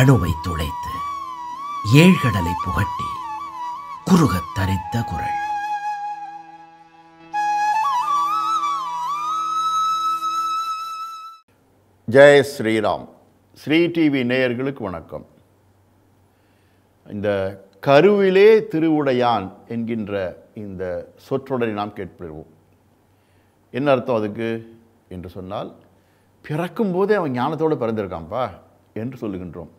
அணுவை துளைத்து ஏழ்கடலை புகட்டி குறுகத் தரித்த குரல் ஜெய ஸ்ரீராம் ஸ்ரீ டிவி நேயர்களுக்கு வணக்கம் இந்த கருவிலே திருவுடையான் என்கின்ற இந்த சொற்றொடரை நாம் கேட்பிடுவோம் என்ன அர்த்தம் அதுக்கு என்று சொன்னால் பிறக்கும் போதே அவன் ஞானத்தோடு பிறந்திருக்கான்ப்பா என்று சொல்லுகின்றோம்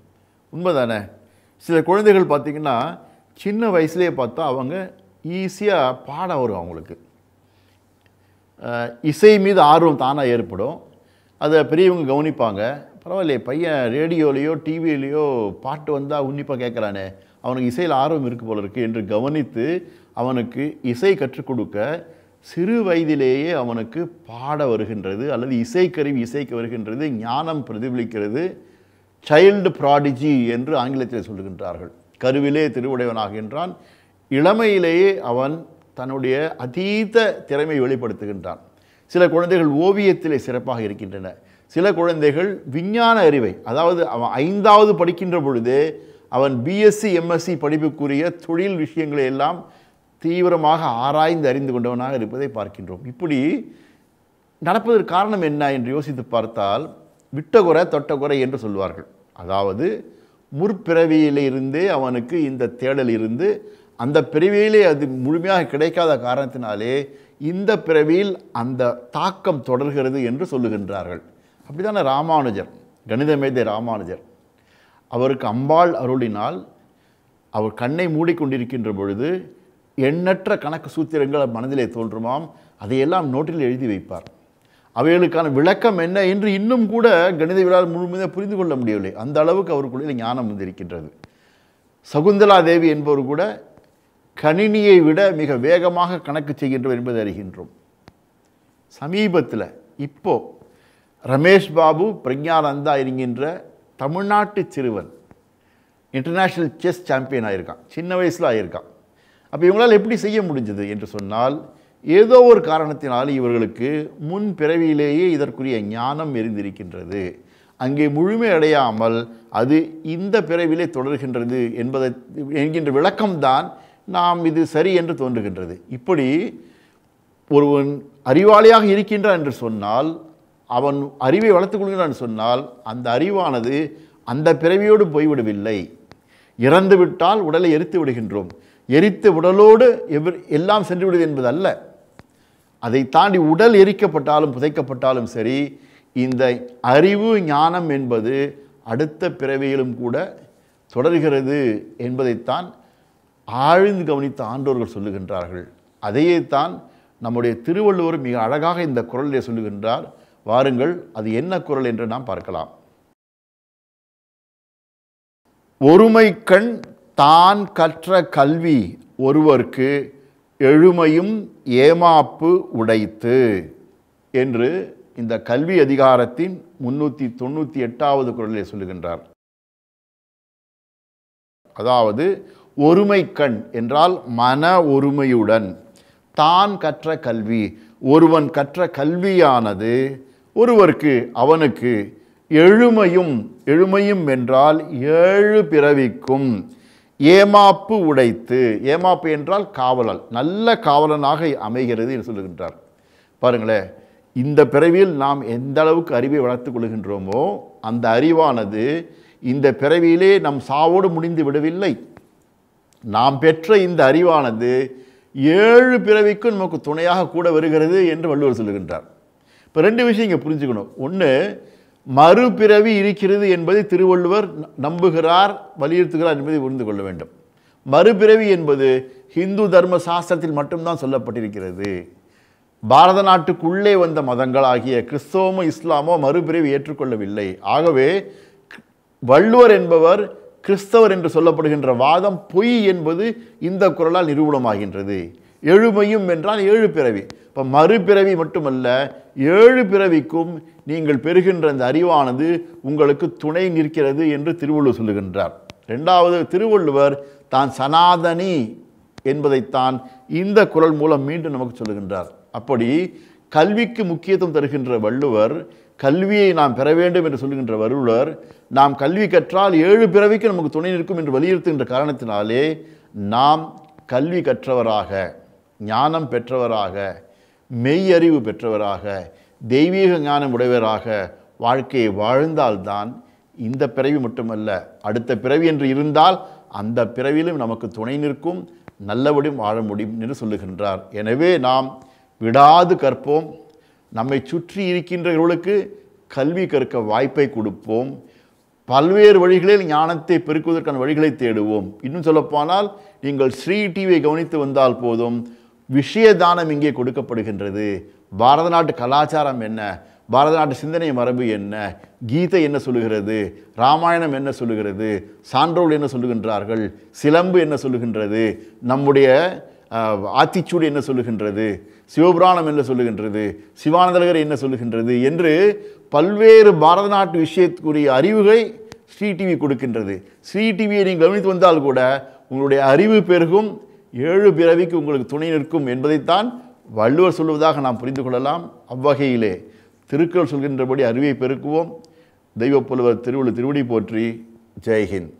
உண்மை தானே சில குழந்தைகள் பார்த்திங்கன்னா சின்ன வயசுலேயே பார்த்தா அவங்க ஈஸியாக பாட வரும் அவங்களுக்கு இசை மீது ஆர்வம் தானாக ஏற்படும் அதை பெரியவங்க கவனிப்பாங்க பரவாயில்லையே பையன் ரேடியோலேயோ டிவியிலையோ பாட்டு வந்தால் உன்னிப்பாக கேட்குறானே அவனுக்கு இசையில் ஆர்வம் இருக்கு போல இருக்குது என்று கவனித்து அவனுக்கு இசை கற்றுக் கொடுக்க சிறு வயதிலேயே அவனுக்கு பாட வருகின்றது அல்லது இசைக்கருவி இசைக்கு வருகின்றது ஞானம் பிரதிபலிக்கிறது சைல்டு ப்ராடிஜி என்று ஆங்கிலத்தில் சொல்லுகின்றார்கள் கருவிலே திருவுடையவனாகின்றான் இளமையிலேயே அவன் தன்னுடைய அதீத திறமை வெளிப்படுத்துகின்றான் சில குழந்தைகள் ஓவியத்திலே சிறப்பாக இருக்கின்றன சில குழந்தைகள் விஞ்ஞான அறிவை அதாவது அவன் ஐந்தாவது படிக்கின்ற பொழுது அவன் பிஎஸ்சி எம்எஸ்சி படிப்புக்குரிய தொழில் விஷயங்களை எல்லாம் தீவிரமாக ஆராய்ந்து அறிந்து கொண்டவனாக இருப்பதை பார்க்கின்றோம் இப்படி நடப்பதற்கு காரணம் என்ன என்று யோசித்து பார்த்தால் விட்டகுறை தொட்டகுறை என்று சொல்வார்கள் அதாவது முற்பிறவியிலிருந்தே அவனுக்கு இந்த தேடல் இருந்து அந்த பிறவியிலே அது முழுமையாக கிடைக்காத காரணத்தினாலே இந்த பிறவியில் அந்த தாக்கம் தொடர்கிறது என்று சொல்லுகின்றார்கள் அப்படிதான ராமானுஜர் கணித மேதை ராமானுஜர் அவருக்கு அம்பாள் அருளினால் அவர் கண்ணை மூடிக்கொண்டிருக்கின்ற பொழுது எண்ணற்ற கணக்கு சூத்திரங்கள் மனதிலே தோன்றுமாம் அதையெல்லாம் நோட்டில் எழுதி வைப்பார் அவைகளுக்கான விளக்கம் என்ன என்று இன்னும் கூட கணித விழா முழுமையாக புரிந்து கொள்ள முடியவில்லை அந்த அளவுக்கு அவருக்குள்ளே ஞானம் வந்திருக்கின்றது சகுந்தலா தேவி என்பவர் கூட கணினியை விட மிக வேகமாக கணக்கு செய்கின்றவர் என்பதை அறிகின்றோம் சமீபத்தில் இப்போது ரமேஷ் பாபு பிரஜானந்தா இருக்கின்ற தமிழ்நாட்டு சிறுவன் இன்டர்நேஷ்னல் செஸ் சாம்பியன் ஆகியிருக்கான் சின்ன வயசில் ஆகியிருக்கான் அப்போ இவங்களால் எப்படி செய்ய முடிஞ்சது என்று சொன்னால் ஏதோ ஒரு காரணத்தினால் இவர்களுக்கு முன் பிறவியிலேயே இதற்குரிய ஞானம் இருந்திருக்கின்றது அங்கே முழுமையடையாமல் அது இந்த பிறவிலே தொடர்கின்றது என்பதை என்கின்ற விளக்கம்தான் நாம் இது சரி என்று தோன்றுகின்றது இப்படி ஒருவன் அறிவாளியாக இருக்கின்றான் என்று சொன்னால் அவன் அறிவை வளர்த்து கொள்கிறான் சொன்னால் அந்த அறிவானது அந்த பிறவியோடு போய்விடவில்லை இறந்துவிட்டால் உடலை எரித்து விடுகின்றோம் எரித்து உடலோடு எவ் எல்லாம் சென்றுவிடுது என்பதல்ல அதை தாண்டி உடல் எரிக்கப்பட்டாலும் புதைக்கப்பட்டாலும் சரி இந்த அறிவு ஞானம் என்பது அடுத்த பிறவியிலும் கூட தொடர்கிறது என்பதைத்தான் ஆழ்ந்து கவனித்த ஆண்டோர்கள் சொல்லுகின்றார்கள் அதையே தான் நம்முடைய திருவள்ளுவர் மிக அழகாக இந்த குரலிலே சொல்லுகின்றார் வாருங்கள் அது என்ன குரல் என்று நாம் பார்க்கலாம் ஒருமை கண் தான் கற்ற கல்வி ஒருவருக்கு எழுமையும் ஏமாப்பு உடைத்து என்று இந்த கல்வி அதிகாரத்தின் முன்னூற்றி தொண்ணூற்றி எட்டாவது குரலில் சொல்லுகின்றார் அதாவது ஒருமை கண் என்றால் மன ஒருமையுடன் தான் கற்ற கல்வி ஒருவன் கற்ற கல்வியானது ஒருவருக்கு அவனுக்கு எழுமையும் எழுமையும் என்றால் ஏழு பிறவிக்கும் ஏமாப்பு உடைத்து ஏமாப்பு என்றால் காவலன் நல்ல காவலனாக அமைகிறது என்று சொல்லுகின்றார் பாருங்களேன் இந்த பிறவியில் நாம் எந்த அளவுக்கு அறிவை வளர்த்து கொள்கின்றோமோ அந்த அறிவானது இந்த பிறவியிலே நம் சாவோடு முடிந்து விடவில்லை நாம் பெற்ற இந்த அறிவானது ஏழு பிறவிக்கும் நமக்கு துணையாக கூட வருகிறது என்று வள்ளுவர் சொல்லுகின்றார் இப்போ ரெண்டு விஷயம் இங்கே புரிஞ்சுக்கணும் ஒன்று மறுபிறவி இருக்கிறது என்பதை திருவள்ளுவர் நம்புகிறார் வலியுறுத்துகிறார் என்பதை புரிந்து கொள்ள வேண்டும் மறுபிறவி என்பது ஹிந்து தர்ம சாஸ்திரத்தில் மட்டும்தான் சொல்லப்பட்டிருக்கிறது பாரத நாட்டுக்குள்ளே வந்த மதங்கள் ஆகிய கிறிஸ்தவமோ இஸ்லாமோ மறுபிறவி ஏற்றுக்கொள்ளவில்லை ஆகவே வள்ளுவர் என்பவர் கிறிஸ்தவர் என்று சொல்லப்படுகின்ற வாதம் பொய் என்பது இந்த குரலால் நிரூபணமாகின்றது எழுமையும் என்றால் ஏழு பிறவி இப்போ மறுபிறவி மட்டுமல்ல ஏழு பிறவிக்கும் நீங்கள் பெறுகின்ற அந்த அறிவானது உங்களுக்கு துணை நிற்கிறது என்று திருவள்ளுவர் சொல்லுகின்றார் ரெண்டாவது திருவள்ளுவர் தான் சனாதனி என்பதைத்தான் இந்த குரல் மூலம் மீண்டும் நமக்கு சொல்லுகின்றார் அப்படி கல்விக்கு முக்கியத்துவம் தருகின்ற வள்ளுவர் கல்வியை நாம் பெற வேண்டும் என்று சொல்லுகின்ற வள்ளுவர் நாம் கல்வி கற்றால் ஏழு பிறவிக்கு நமக்கு துணை நிற்கும் என்று வலியுறுத்துகின்ற காரணத்தினாலே நாம் கல்வி கற்றவராக ஞானம் பெற்றவராக மெய்யறிவு பெற்றவராக தெய்வீக ஞானம் உடையவராக வாழ்க்கையை வாழ்ந்தால்தான் இந்த பிறவி மட்டுமல்ல அடுத்த பிறவி என்று இருந்தால் அந்த பிறவிலும் நமக்கு துணை நிற்கும் நல்லபடியும் வாழ முடியும் என்று சொல்லுகின்றார் எனவே நாம் விடாது கற்போம் நம்மை சுற்றி இருக்கின்றவர்களுக்கு கல்வி கற்க வாய்ப்பை கொடுப்போம் பல்வேறு வழிகளில் ஞானத்தை பெருக்குவதற்கான வழிகளை தேடுவோம் இன்னும் சொல்லப்போனால் நீங்கள் ஸ்ரீ டிவியை கவனித்து வந்தால் போதும் விஷயதானம் இங்கே கொடுக்கப்படுகின்றது பாரத நாட்டு கலாச்சாரம் என்ன பாரத நாட்டு சிந்தனை மரபு என்ன கீதை என்ன சொல்லுகிறது ராமாயணம் என்ன சொல்லுகிறது சான்றோல் என்ன சொல்லுகின்றார்கள் சிலம்பு என்ன சொல்லுகின்றது நம்முடைய ஆத்திச்சூடு என்ன சொல்லுகின்றது சிவபுராணம் என்ன சொல்லுகின்றது சிவானந்தலகர் என்ன சொல்லுகின்றது என்று பல்வேறு பாரத நாட்டு விஷயத்துக்குரிய அறிவுகை ஸ்ரீ டிவி கொடுக்கின்றது ஸ்ரீ டிவியை நீங்கள் கவனித்து வந்தால் கூட உங்களுடைய அறிவு பெருகும் ஏழு பிறவிக்கு உங்களுக்கு துணை நிற்கும் என்பதைத்தான் வள்ளுவர் சொல்வதாக நாம் புரிந்து கொள்ளலாம் அவ்வகையிலே திருக்குறள் சொல்கின்றபடி அறிவை பெருக்குவோம் தெய்வப்புலவர் திருவள்ளு திருவடி போற்றி ஜெய்ஹிந்த்